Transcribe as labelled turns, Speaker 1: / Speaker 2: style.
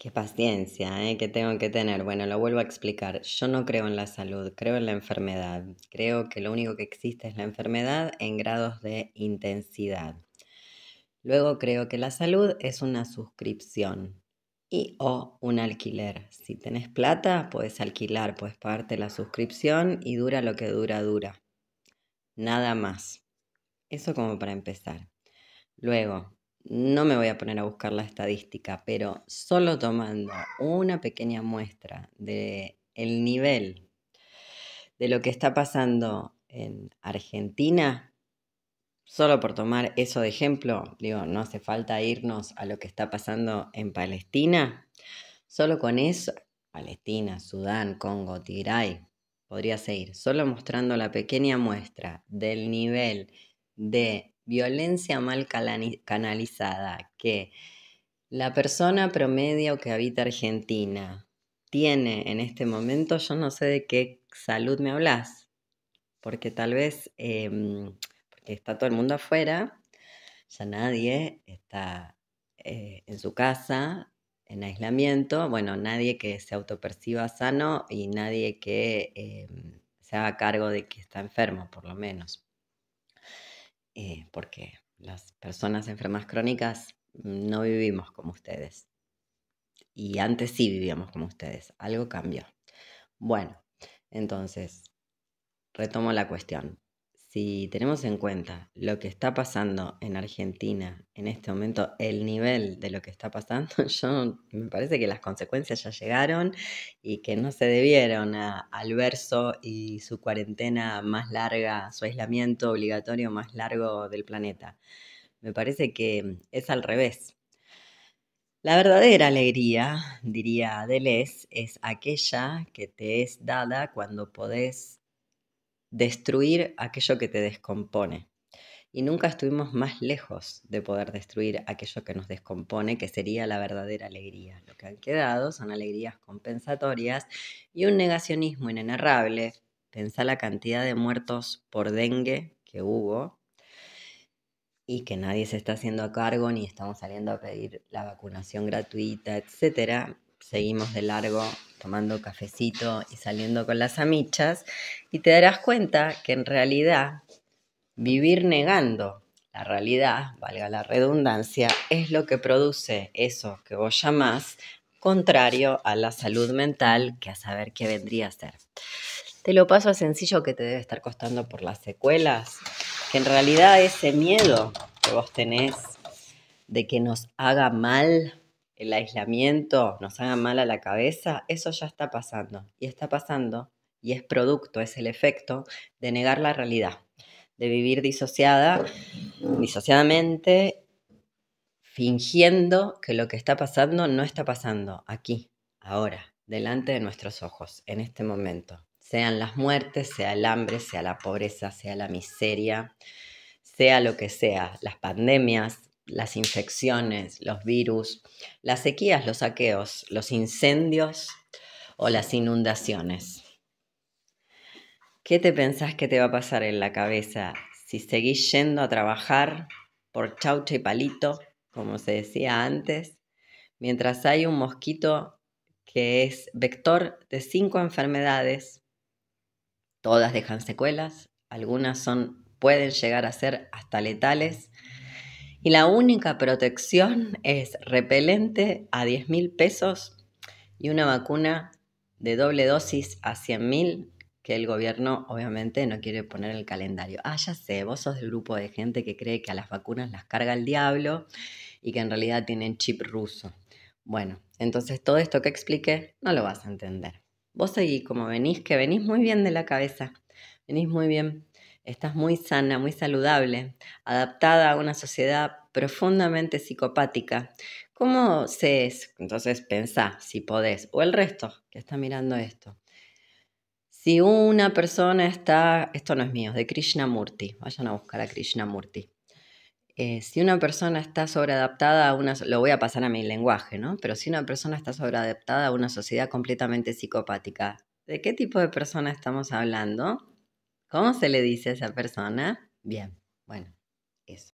Speaker 1: Qué paciencia ¿eh? que tengo que tener. Bueno, lo vuelvo a explicar. Yo no creo en la salud, creo en la enfermedad. Creo que lo único que existe es la enfermedad en grados de intensidad. Luego creo que la salud es una suscripción y o un alquiler. Si tenés plata, puedes alquilar, puedes pagarte la suscripción y dura lo que dura, dura. Nada más. Eso como para empezar. Luego, no me voy a poner a buscar la estadística, pero solo tomando una pequeña muestra de el nivel de lo que está pasando en Argentina, solo por tomar eso de ejemplo, digo, no hace falta irnos a lo que está pasando en Palestina, solo con eso, Palestina, Sudán, Congo, Tigray, podría seguir, solo mostrando la pequeña muestra del nivel de violencia mal canalizada que la persona promedio que habita Argentina tiene en este momento, yo no sé de qué salud me hablas, porque tal vez, em, porque está todo el mundo afuera, ya nadie está eh, en su casa, en aislamiento, bueno, nadie que se autoperciba sano y nadie que em, se haga cargo de que está enfermo, por lo menos. Eh, porque las personas enfermas crónicas no vivimos como ustedes. Y antes sí vivíamos como ustedes, algo cambió. Bueno, entonces, retomo la cuestión si tenemos en cuenta lo que está pasando en Argentina en este momento, el nivel de lo que está pasando, yo me parece que las consecuencias ya llegaron y que no se debieron a, al verso y su cuarentena más larga, su aislamiento obligatorio más largo del planeta. Me parece que es al revés. La verdadera alegría, diría Deleuze, es aquella que te es dada cuando podés destruir aquello que te descompone. Y nunca estuvimos más lejos de poder destruir aquello que nos descompone, que sería la verdadera alegría. Lo que han quedado son alegrías compensatorias y un negacionismo inenarrable. Pensá la cantidad de muertos por dengue que hubo y que nadie se está haciendo a cargo ni estamos saliendo a pedir la vacunación gratuita, etcétera, seguimos de largo tomando cafecito y saliendo con las amichas y te darás cuenta que en realidad vivir negando la realidad, valga la redundancia, es lo que produce eso que vos llamás contrario a la salud mental que a saber qué vendría a ser. Te lo paso a sencillo que te debe estar costando por las secuelas, que en realidad ese miedo que vos tenés de que nos haga mal el aislamiento nos haga mal a la cabeza, eso ya está pasando. Y está pasando, y es producto, es el efecto de negar la realidad, de vivir disociada, disociadamente, fingiendo que lo que está pasando no está pasando aquí, ahora, delante de nuestros ojos, en este momento. Sean las muertes, sea el hambre, sea la pobreza, sea la miseria, sea lo que sea, las pandemias, las infecciones, los virus, las sequías, los saqueos, los incendios o las inundaciones. ¿Qué te pensás que te va a pasar en la cabeza si seguís yendo a trabajar por chaucha y palito, como se decía antes, mientras hay un mosquito que es vector de cinco enfermedades? Todas dejan secuelas, algunas son, pueden llegar a ser hasta letales y la única protección es repelente a 10 mil pesos y una vacuna de doble dosis a 100 mil que el gobierno obviamente no quiere poner en el calendario. Ah, ya sé, vos sos del grupo de gente que cree que a las vacunas las carga el diablo y que en realidad tienen chip ruso. Bueno, entonces todo esto que expliqué no lo vas a entender. Vos seguís como venís, que venís muy bien de la cabeza, venís muy bien Estás muy sana, muy saludable, adaptada a una sociedad profundamente psicopática. ¿Cómo se es? Entonces pensá, si podés, o el resto que está mirando esto. Si una persona está, esto no es mío, de Krishnamurti, vayan a buscar a Krishnamurti. Eh, si una persona está sobreadaptada a una, lo voy a pasar a mi lenguaje, ¿no? Pero si una persona está sobreadaptada a una sociedad completamente psicopática, ¿de qué tipo de persona estamos hablando? ¿Cómo se le dice a esa persona? Bien, bueno, eso.